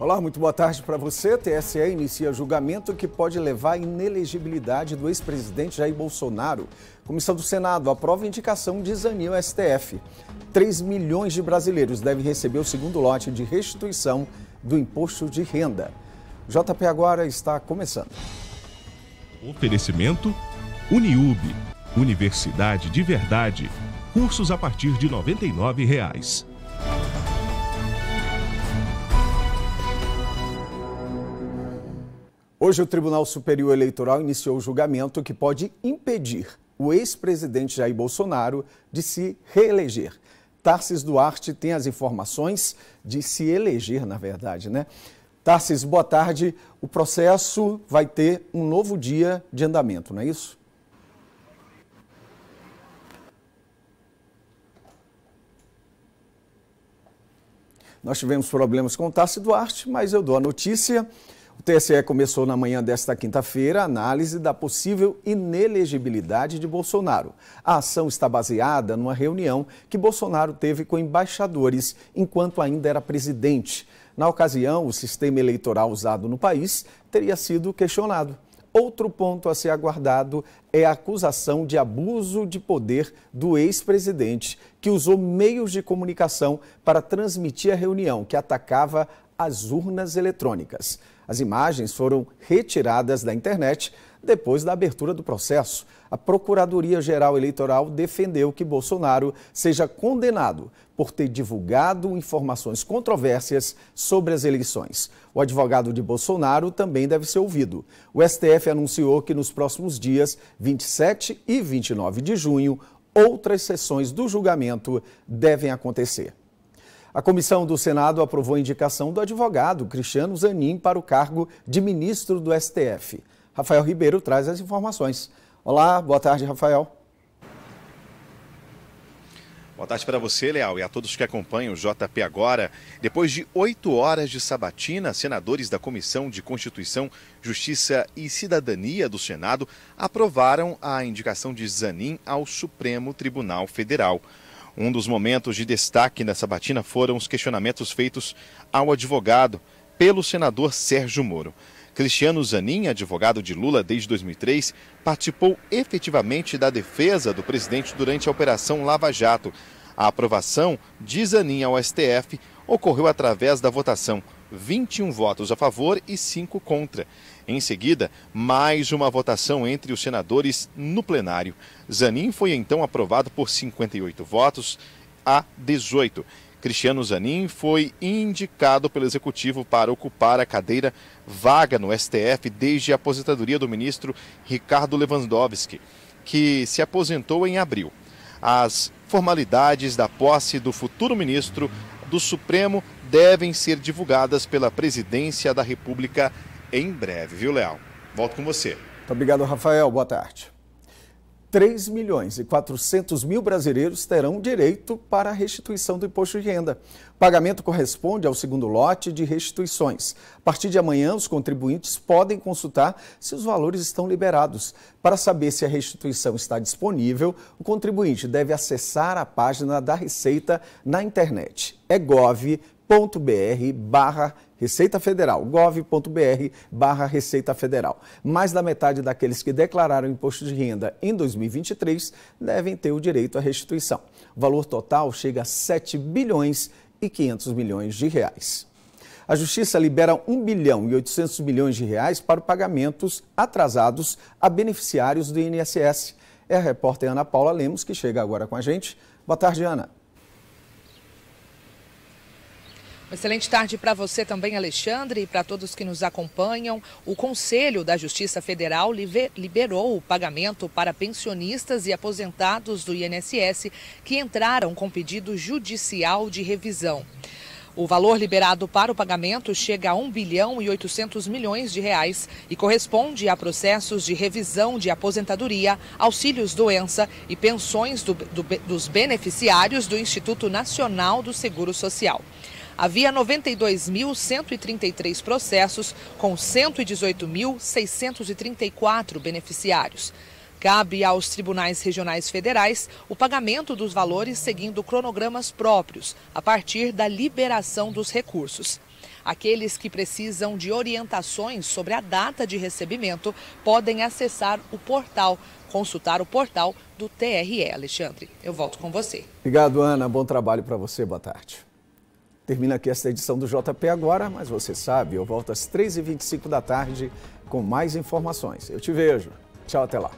Olá, muito boa tarde para você. TSE inicia julgamento que pode levar à inelegibilidade do ex-presidente Jair Bolsonaro. Comissão do Senado aprova indicação de Zanil STF. 3 milhões de brasileiros devem receber o segundo lote de restituição do imposto de renda. JP Agora está começando. Oferecimento Uniub, Universidade de Verdade. Cursos a partir de R$ 99. Reais. Hoje, o Tribunal Superior Eleitoral iniciou o julgamento que pode impedir o ex-presidente Jair Bolsonaro de se reeleger. Tarsis Duarte tem as informações de se eleger, na verdade, né? Tarsis, boa tarde. O processo vai ter um novo dia de andamento, não é isso? Nós tivemos problemas com o Tarsis Duarte, mas eu dou a notícia. O TSE começou na manhã desta quinta-feira a análise da possível inelegibilidade de Bolsonaro. A ação está baseada numa reunião que Bolsonaro teve com embaixadores enquanto ainda era presidente. Na ocasião, o sistema eleitoral usado no país teria sido questionado. Outro ponto a ser aguardado é a acusação de abuso de poder do ex-presidente, que usou meios de comunicação para transmitir a reunião que atacava as urnas eletrônicas. As imagens foram retiradas da internet depois da abertura do processo. A Procuradoria-Geral Eleitoral defendeu que Bolsonaro seja condenado por ter divulgado informações controversas sobre as eleições. O advogado de Bolsonaro também deve ser ouvido. O STF anunciou que nos próximos dias, 27 e 29 de junho, outras sessões do julgamento devem acontecer. A comissão do Senado aprovou a indicação do advogado Cristiano Zanin para o cargo de ministro do STF. Rafael Ribeiro traz as informações. Olá, boa tarde, Rafael. Boa tarde para você, Leal, e a todos que acompanham o JP Agora. Depois de oito horas de sabatina, senadores da Comissão de Constituição, Justiça e Cidadania do Senado aprovaram a indicação de Zanin ao Supremo Tribunal Federal. Um dos momentos de destaque nessa batina foram os questionamentos feitos ao advogado pelo senador Sérgio Moro. Cristiano Zanin, advogado de Lula desde 2003, participou efetivamente da defesa do presidente durante a Operação Lava Jato. A aprovação de Zanin ao STF ocorreu através da votação. 21 votos a favor e 5 contra. Em seguida, mais uma votação entre os senadores no plenário. Zanin foi então aprovado por 58 votos a 18. Cristiano Zanin foi indicado pelo executivo para ocupar a cadeira vaga no STF desde a aposentadoria do ministro Ricardo Lewandowski, que se aposentou em abril. As formalidades da posse do futuro ministro do Supremo devem ser divulgadas pela Presidência da República em breve, viu, Leal? Volto com você. Muito obrigado, Rafael. Boa tarde. 3 milhões e 400 mil brasileiros terão direito para a restituição do imposto de renda. O pagamento corresponde ao segundo lote de restituições. A partir de amanhã, os contribuintes podem consultar se os valores estão liberados. Para saber se a restituição está disponível, o contribuinte deve acessar a página da Receita na internet. É gov gov.br barra Receita Federal, gov.br barra Receita Federal. Mais da metade daqueles que declararam imposto de renda em 2023 devem ter o direito à restituição. O valor total chega a 7 bilhões e 500 milhões de reais. A Justiça libera 1 bilhão e 800 milhões de reais para pagamentos atrasados a beneficiários do INSS. É a repórter Ana Paula Lemos que chega agora com a gente. Boa tarde, Ana. Uma excelente tarde para você também, Alexandre, e para todos que nos acompanham. O Conselho da Justiça Federal liberou o pagamento para pensionistas e aposentados do INSS que entraram com pedido judicial de revisão. O valor liberado para o pagamento chega a 1 bilhão e 800 milhões de reais e corresponde a processos de revisão de aposentadoria, auxílios doença e pensões do, do, dos beneficiários do Instituto Nacional do Seguro Social havia 92.133 processos, com 118.634 beneficiários. Cabe aos tribunais regionais federais o pagamento dos valores seguindo cronogramas próprios, a partir da liberação dos recursos. Aqueles que precisam de orientações sobre a data de recebimento podem acessar o portal, consultar o portal do TRE. Alexandre, eu volto com você. Obrigado, Ana. Bom trabalho para você. Boa tarde. Termina aqui esta edição do JP Agora, mas você sabe, eu volto às 3h25 da tarde com mais informações. Eu te vejo. Tchau, até lá.